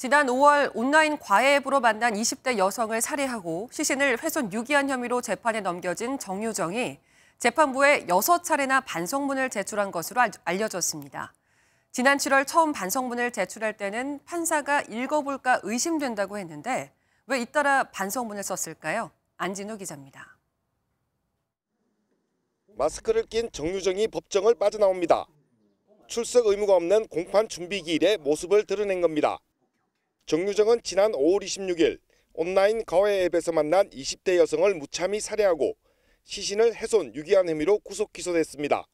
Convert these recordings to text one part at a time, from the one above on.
지난 5월 온라인 과외 앱으로 만난 20대 여성을 살해하고 시신을 훼손 유기한 혐의로 재판에 넘겨진 정유정이 재판부에 6차례나 반성문을 제출한 것으로 알려졌습니다. 지난 7월 처음 반성문을 제출할 때는 판사가 읽어볼까 의심된다고 했는데 왜 잇따라 반성문을 썼을까요? 안진우 기자입니다. 마스크를 낀 정유정이 법정을 빠져나옵니다. 출석 의무가 없는 공판 준비기일에 모습을 드러낸 겁니다. 정유정은 지난 5월 26일 온라인 거래 앱에서 만난 20대 여성을 무참히 살해하고 시신을 훼손, 유기한 혐의로 구속 기소됐습니다.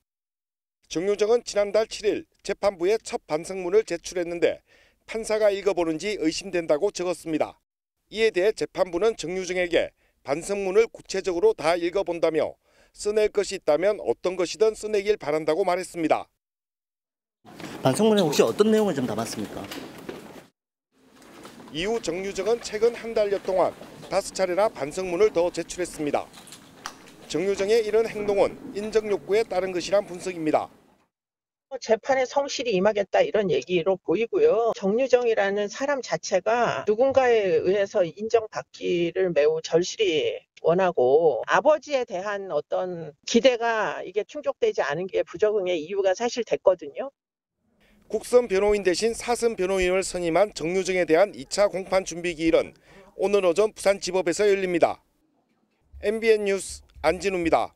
정유정은 지난달 7일 재판부에 첫 반성문을 제출했는데 판사가 읽어보는지 의심된다고 적었습니다. 이에 대해 재판부는 정유정에게 반성문을 구체적으로 다 읽어본다며 써낼 것이 있다면 어떤 것이든 써내길 바란다고 말했습니다. 반성문에 혹시 어떤 내용을 좀 담았습니까? 이후 정유정은 최근 한 달여 동안 다섯 차례나 반성문을 더 제출했습니다. 정유정의 이런 행동은 인정 욕구에 따른 것이란 분석입니다. 재판에 성실히 임하겠다 이런 얘기로 보이고요. 정유정이라는 사람 자체가 누군가에 의해서 인정받기를 매우 절실히 원하고 아버지에 대한 어떤 기대가 이게 충족되지 않은 게 부적응의 이유가 사실 됐거든요. 국선 변호인 대신 사선 변호인을 선임한 정유정에 대한 2차 공판 준비 기일은 오늘 오전 부산지법에서 열립니다. MBN 뉴스 안진우입니다.